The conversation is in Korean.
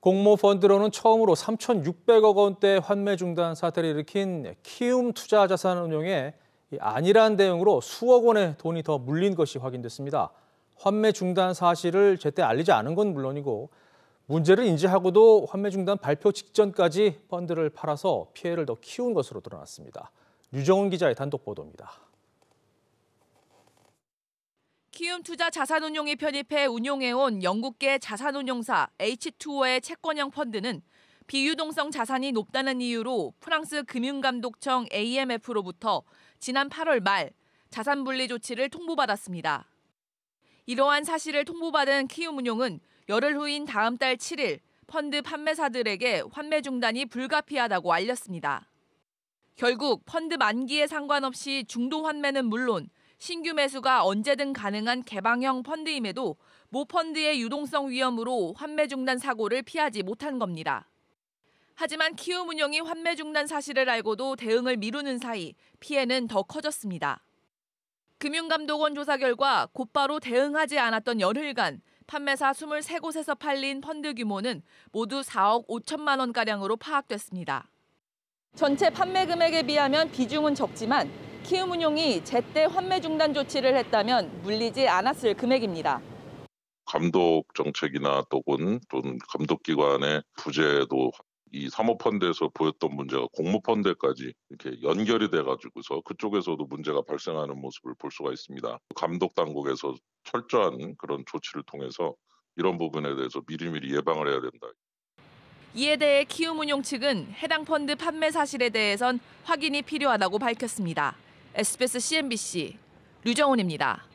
공모 펀드로는 처음으로 3,600억 원대 환매 중단 사태를 일으킨 키움 투자자산운용에 안일한 대응으로 수억 원의 돈이 더 물린 것이 확인됐습니다. 환매 중단 사실을 제때 알리지 않은 건 물론이고 문제를 인지하고도 환매 중단 발표 직전까지 펀드를 팔아서 피해를 더 키운 것으로 드러났습니다. 유정훈 기자의 단독 보도입니다. 키움 투자 자산운용이 편입해 운용해온 영국계 자산운용사 H2O의 채권형 펀드는 비유동성 자산이 높다는 이유로 프랑스 금융감독청 AMF로부터 지난 8월 말 자산 분리 조치를 통보받았습니다. 이러한 사실을 통보받은 키움운용은 열흘 후인 다음 달 7일 펀드 판매사들에게 환매 중단이 불가피하다고 알렸습니다. 결국 펀드 만기에 상관없이 중도 환매는 물론 신규 매수가 언제든 가능한 개방형 펀드임에도 모 펀드의 유동성 위험으로 환매 중단 사고를 피하지 못한 겁니다. 하지만 키움 운영이 환매 중단 사실을 알고도 대응을 미루는 사이 피해는 더 커졌습니다. 금융감독원 조사 결과 곧바로 대응하지 않았던 열흘간 판매사 23곳에서 팔린 펀드 규모는 모두 4억 5천만 원가량으로 파악됐습니다. 전체 판매 금액에 비하면 비중은 적지만 키움은용이 제때 환매 중단 조치를 했다면 물리지 않았을 금액입니다. 감독 정책이나 또는 또는 감독기관의 부재도 이 사모펀드에서 보였던 문제가 공모펀드까지 이렇게 연결이 돼가지고서 그쪽에서도 문제가 발생하는 모습을 볼 수가 있습니다. 감독 당국에서 철저한 그런 조치를 통해서 이런 부분에 대해서 미리미리 예방을 해야 된다. 이에 대해 키움운용 측은 해당 펀드 판매 사실에 대해선 확인이 필요하다고 밝혔습니다. SBS CNBC 류정훈입니다.